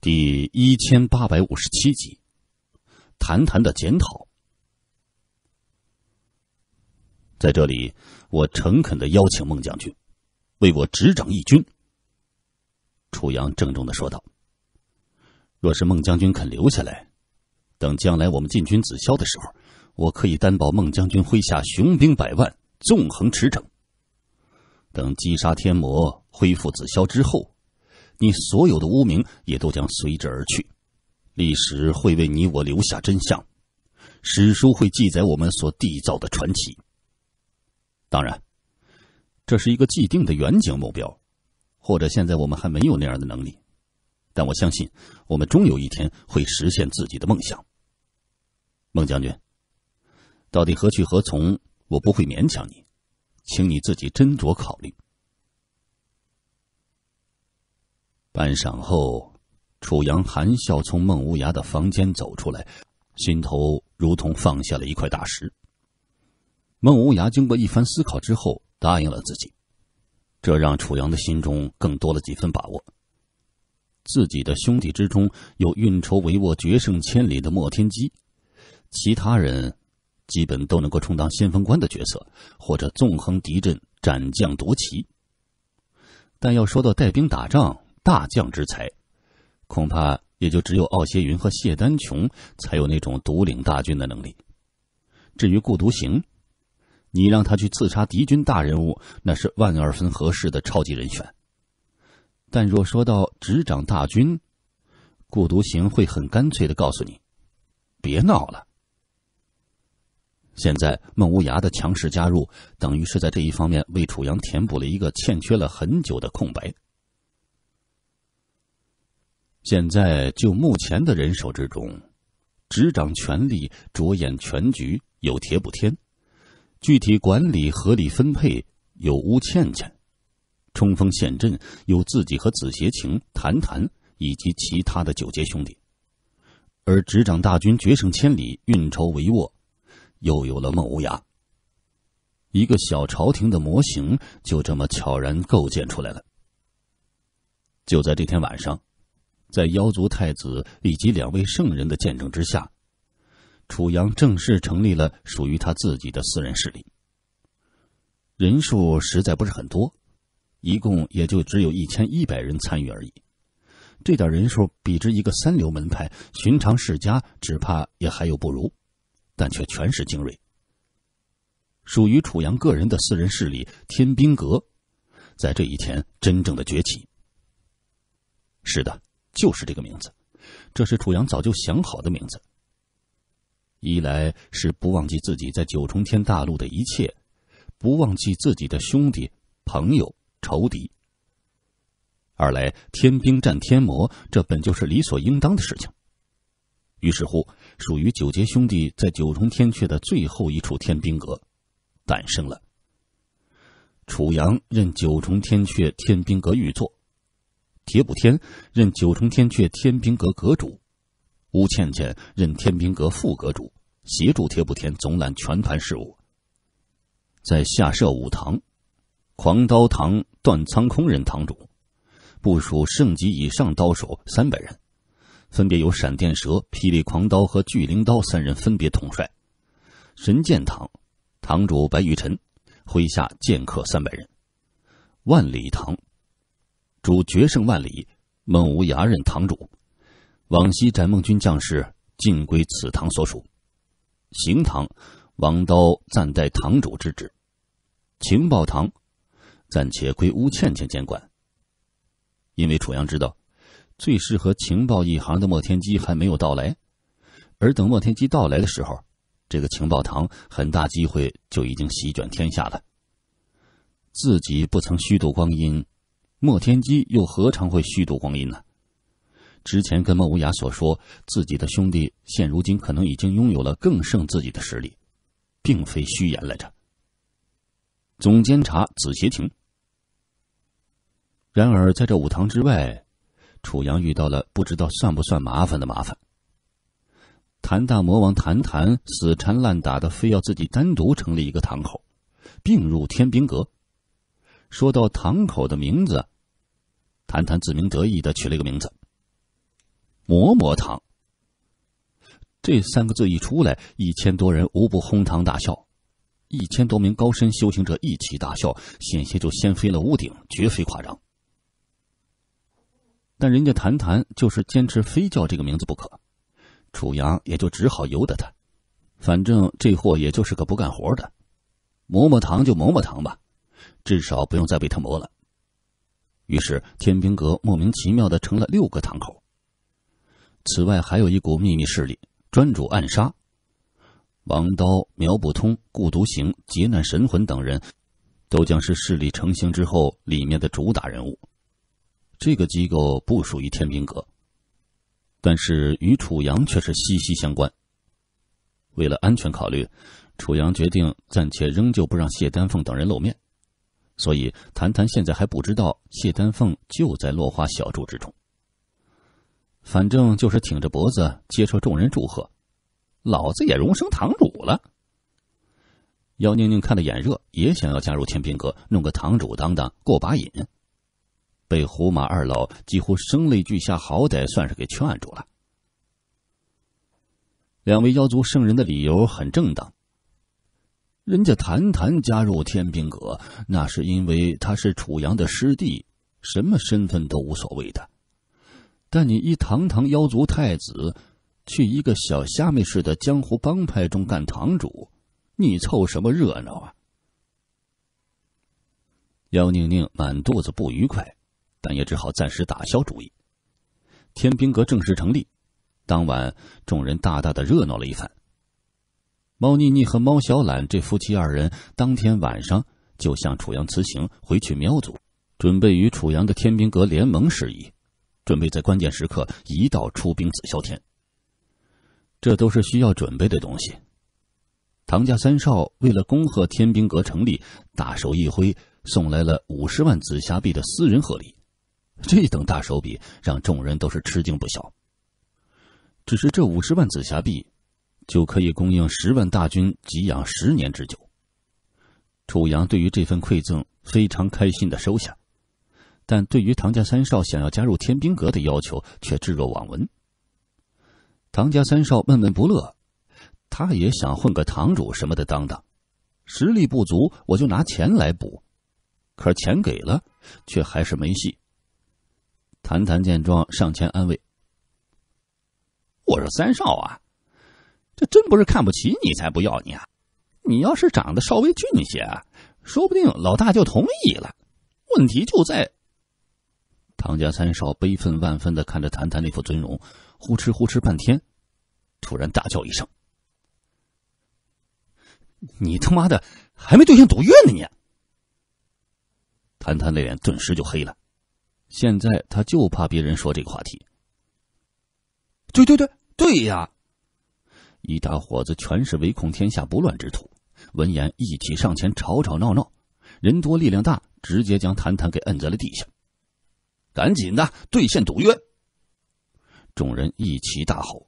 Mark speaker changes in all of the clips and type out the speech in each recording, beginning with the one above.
Speaker 1: 第一千八百五十七集，谈谈的检讨。在这里，我诚恳的邀请孟将军为我执掌一军。楚阳郑重的说道：“若是孟将军肯留下来，等将来我们进军子霄的时候，我可以担保孟将军麾下雄兵百万，纵横驰骋。等击杀天魔，恢复子霄之后。”你所有的污名也都将随之而去，历史会为你我留下真相，史书会记载我们所缔造的传奇。当然，这是一个既定的远景目标，或者现在我们还没有那样的能力，但我相信我们终有一天会实现自己的梦想。孟将军，到底何去何从？我不会勉强你，请你自己斟酌考虑。半晌后，楚阳含笑从孟无涯的房间走出来，心头如同放下了一块大石。孟无涯经过一番思考之后，答应了自己，这让楚阳的心中更多了几分把握。自己的兄弟之中，有运筹帷幄、决胜千里的莫天机，其他人基本都能够充当先锋官的角色，或者纵横敌阵、斩将夺旗。但要说到带兵打仗，大将之才，恐怕也就只有奥歇云和谢丹琼才有那种独领大军的能力。至于顾独行，你让他去刺杀敌军大人物，那是万二分合适的超级人选。但若说到执掌大军，顾独行会很干脆的告诉你：“别闹了。”现在孟无涯的强势加入，等于是在这一方面为楚阳填补了一个欠缺了很久的空白。现在就目前的人手之中，执掌权力、着眼全局有铁补天，具体管理、合理分配有乌倩倩，冲锋陷阵有自己和子邪情、谭谭以及其他的九阶兄弟，而执掌大军、决胜千里、运筹帷幄，又有了孟无涯。一个小朝廷的模型就这么悄然构建出来了。就在这天晚上。在妖族太子以及两位圣人的见证之下，楚阳正式成立了属于他自己的私人势力。人数实在不是很多，一共也就只有一千一百人参与而已。这点人数比之一个三流门派、寻常世家，只怕也还有不如，但却全是精锐。属于楚阳个人的私人势力——天兵阁，在这一天真正的崛起。是的。就是这个名字，这是楚阳早就想好的名字。一来是不忘记自己在九重天大陆的一切，不忘记自己的兄弟、朋友、仇敌；二来，天兵战天魔，这本就是理所应当的事情。于是乎，属于九杰兄弟在九重天阙的最后一处天兵阁诞生了。楚阳任九重天阙天兵阁御座。铁补天任九重天阙天兵阁阁主，吴倩倩任天兵阁副阁主，协助铁补天总揽全盘事务。在下设五堂：狂刀堂，段苍空任堂主，部署圣级以上刀手三百人，分别由闪电蛇、霹雳狂刀和巨灵刀三人分别统帅；神剑堂，堂主白玉尘，麾下剑客三百人；万里堂。主决胜万里，孟无涯任堂主。往昔斩孟军将士尽归此堂所属。行堂，王刀暂代堂主之职。情报堂，暂且归乌倩倩监管。因为楚阳知道，最适合情报一行的莫天机还没有到来，而等莫天机到来的时候，这个情报堂很大机会就已经席卷天下了。自己不曾虚度光阴。莫天机又何尝会虚度光阴呢？之前跟莫无涯所说，自己的兄弟现如今可能已经拥有了更胜自己的实力，并非虚言来着。总监察子协情。然而在这武堂之外，楚阳遇到了不知道算不算麻烦的麻烦。谭大魔王谭谭死缠烂打的，非要自己单独成立一个堂口，并入天兵阁。说到堂口的名字。谈谈自鸣得意的取了一个名字。磨磨堂。这三个字一出来，一千多人无不哄堂大笑，一千多名高深修行者一起大笑，险些就掀飞了屋顶，绝非夸张。但人家谈谈就是坚持非叫这个名字不可，楚阳也就只好由得他，反正这货也就是个不干活的，磨磨堂就磨磨堂吧，至少不用再被他磨了。于是，天兵阁莫名其妙的成了六个堂口。此外，还有一股秘密势力，专主暗杀。王刀、苗不通、顾独行、劫难神魂等人，都将是势力成型之后里面的主打人物。这个机构不属于天兵阁，但是与楚阳却是息息相关。为了安全考虑，楚阳决定暂且仍旧不让谢丹凤等人露面。所以，谭谭现在还不知道谢丹凤就在落花小筑之中。反正就是挺着脖子接受众人祝贺，老子也荣升堂主了。姚宁宁看得眼热，也想要加入天平阁，弄个堂主当当过把瘾，被胡马二老几乎声泪俱下，好歹算是给劝住了。两位妖族圣人的理由很正当。人家谭谭加入天兵阁，那是因为他是楚阳的师弟，什么身份都无所谓的。但你一堂堂妖族太子，去一个小虾米似的江湖帮派中干堂主，你凑什么热闹啊？姚宁宁满肚子不愉快，但也只好暂时打消主意。天兵阁正式成立，当晚众人大大的热闹了一番。猫腻腻和猫小懒这夫妻二人当天晚上就向楚阳辞行，回去苗族，准备与楚阳的天兵阁联盟事宜，准备在关键时刻一道出兵紫霄天。这都是需要准备的东西。唐家三少为了恭贺天兵阁成立，大手一挥，送来了五十万紫霞币的私人贺礼，这等大手笔让众人都是吃惊不小。只是这五十万紫霞币。就可以供应十万大军给养十年之久。楚阳对于这份馈赠非常开心的收下，但对于唐家三少想要加入天兵阁的要求却置若罔闻。唐家三少闷闷不乐，他也想混个堂主什么的当当，实力不足我就拿钱来补，可是钱给了，却还是没戏。谭谭见状上前安慰：“我说三少啊。”这真不是看不起你才不要你啊！你要是长得稍微俊些，说不定老大就同意了。问题就在……唐家三少悲愤万分的看着谭谭那副尊容，呼哧呼哧半天，突然大叫一声：“你他妈的还没兑现赌约呢！”你，谭谭的脸顿时就黑了。现在他就怕别人说这个话题。对对对对呀！一打伙子全是唯恐天下不乱之徒，闻言一起上前吵吵闹闹，人多力量大，直接将谭谭给摁在了地下。赶紧的兑现赌约！众人一齐大吼。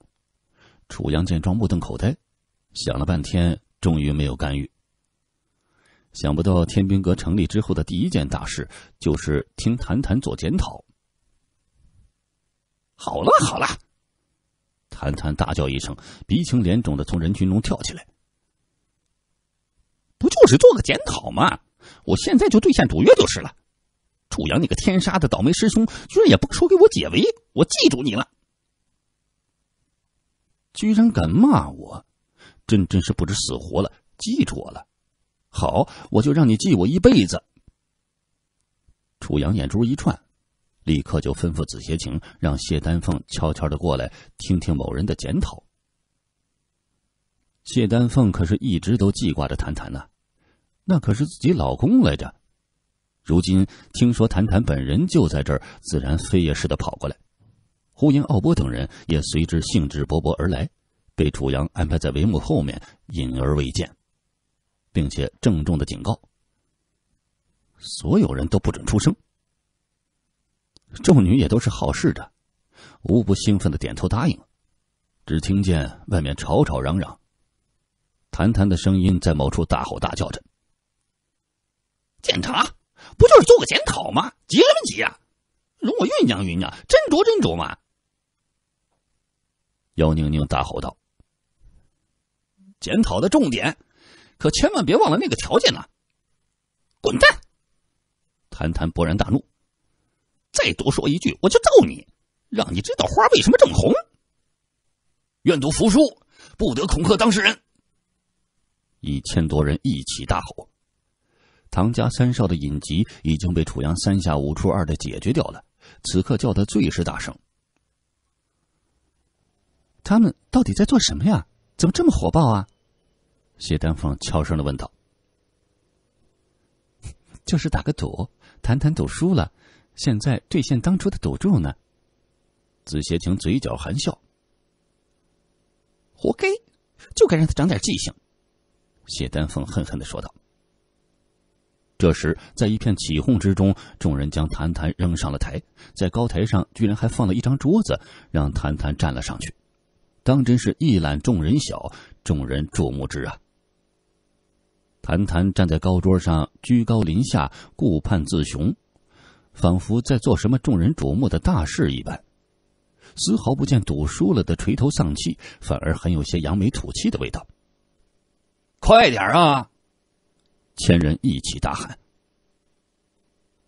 Speaker 1: 楚阳见状目瞪口呆，想了半天，终于没有干预。想不到天兵阁成立之后的第一件大事，就是听谭谭做检讨。好了，好了。韩谭大叫一声，鼻青脸肿的从人群中跳起来。不就是做个检讨吗？我现在就兑现赌约就是了。楚阳，你个天杀的倒霉师兄，居然也不说给我解围！我记住你了！居然敢骂我，真真是不知死活了！记住我了，好，我就让你记我一辈子。楚阳眼珠一转。立刻就吩咐紫鞋晴让谢丹凤悄悄的过来听听某人的检讨。谢丹凤可是一直都记挂着谭谭呢，那可是自己老公来着。如今听说谭谭本人就在这儿，自然飞也似的跑过来。呼延奥波等人也随之兴致勃勃而来，被楚阳安排在帷幕后面隐而未见，并且郑重的警告：所有人都不准出声。众女也都是好事的，无不兴奋的点头答应。只听见外面吵吵嚷嚷，谭谭的声音在某处大吼大叫着：“检查不就是做个检讨吗？急什么急啊？容我酝酿酝酿，斟酌斟酌嘛！”姚宁宁大吼道：“检讨的重点，可千万别忘了那个条件呢！”滚蛋！谭谭勃然大怒。再多说一句，我就揍你！让你知道花为什么这么红。愿赌服输，不得恐吓当事人。一千多人一起大吼：“唐家三少的隐疾已经被楚阳三下五除二的解决掉了，此刻叫的最是大声。”他们到底在做什么呀？怎么这么火爆啊？谢丹凤悄声的问道：“ 就是打个赌，谈谈赌输了。”现在兑现当初的赌注呢？紫邪情嘴角含笑，活该，就该让他长点记性。谢丹凤恨恨的说道。这时，在一片起哄之中，众人将谭谭扔上了台，在高台上居然还放了一张桌子，让谭谭站了上去，当真是一览众人小，众人瞩目之啊！谭谭站在高桌上，居高临下，顾盼自雄。仿佛在做什么众人瞩目的大事一般，丝毫不见赌输了的垂头丧气，反而很有些扬眉吐气的味道。快点啊！千人一起大喊：“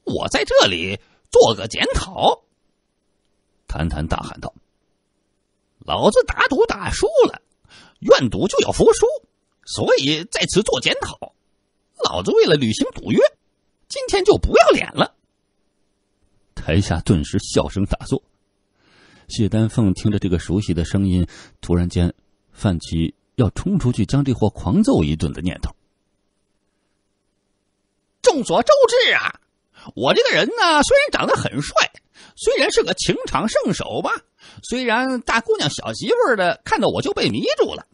Speaker 1: 我在这里做个检讨。”谭谭大喊道：“老子打赌打输了，愿赌就要服输，所以在此做检讨。老子为了履行赌约，今天就不要脸了。”台下顿时笑声大作，谢丹凤听着这个熟悉的声音，突然间泛起要冲出去将这货狂揍一顿的念头。众所周知啊，我这个人呢，虽然长得很帅，虽然是个情场圣手吧，虽然大姑娘小媳妇的看到我就被迷住了。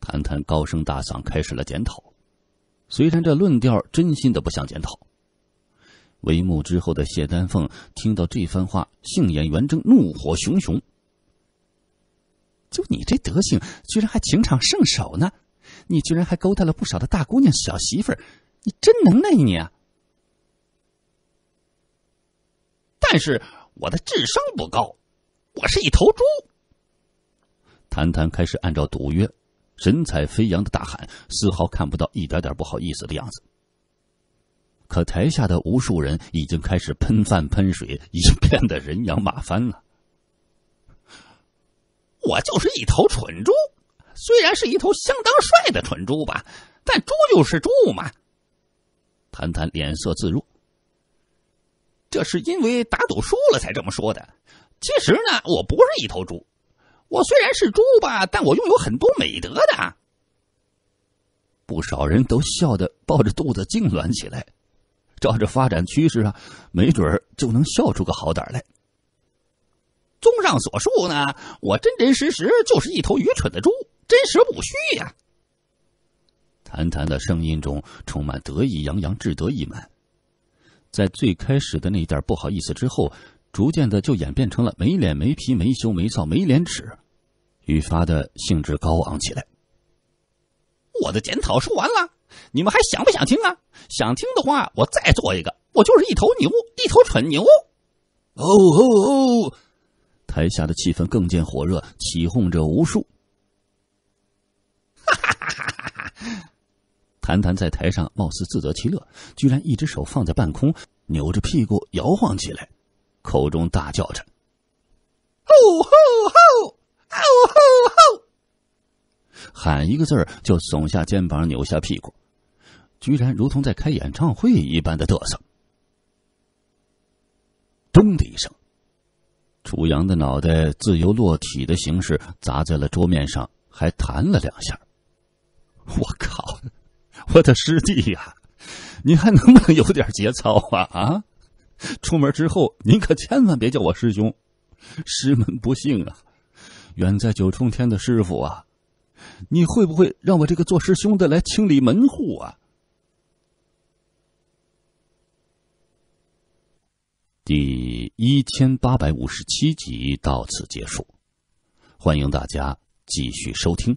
Speaker 1: 谈谈高声大嗓开始了检讨，虽然这论调真心的不像检讨。帷幕之后的谢丹凤听到这番话，杏眼圆睁，怒火熊熊。就你这德行，居然还情场圣手呢？你居然还勾搭了不少的大姑娘、小媳妇儿，你真能耐你！啊！但是我的智商不高，我是一头猪。谭谭开始按照赌约，神采飞扬的大喊，丝毫看不到一点点不好意思的样子。可台下的无数人已经开始喷饭喷水，已经变得人仰马翻了。我就是一头蠢猪，虽然是一头相当帅的蠢猪吧，但猪就是猪嘛。谈谈脸色自若，这是因为打赌输了才这么说的。其实呢，我不是一头猪，我虽然是猪吧，但我拥有很多美德的。不少人都笑得抱着肚子痉挛起来。照着发展趋势啊，没准就能笑出个好歹来。综上所述呢，我真真实实就是一头愚蠢的猪，真实不虚呀。谭谭的声音中充满得意洋洋、志得意满，在最开始的那点不好意思之后，逐渐的就演变成了没脸、没皮、没羞、没臊、没廉耻，愈发的兴致高昂起来。我的检讨说完了。你们还想不想听啊？想听的话，我再做一个。我就是一头牛，一头蠢牛。哦吼吼！台下的气氛更见火热，起哄者无数。哈哈哈哈！谭谭在台上貌似自得其乐，居然一只手放在半空，扭着屁股摇晃起来，口中大叫着：“吼吼吼，吼吼吼！”喊一个字儿，就耸下肩膀，扭下屁股。居然如同在开演唱会一般的得瑟！咚的一声，楚阳的脑袋自由落体的形式砸在了桌面上，还弹了两下。我靠！我的师弟呀，你还能不能有点节操啊？啊！出门之后，您可千万别叫我师兄。师门不幸啊！远在九重天的师傅啊，你会不会让我这个做师兄的来清理门户啊？第一千八百五十七集到此结束，欢迎大家继续收听。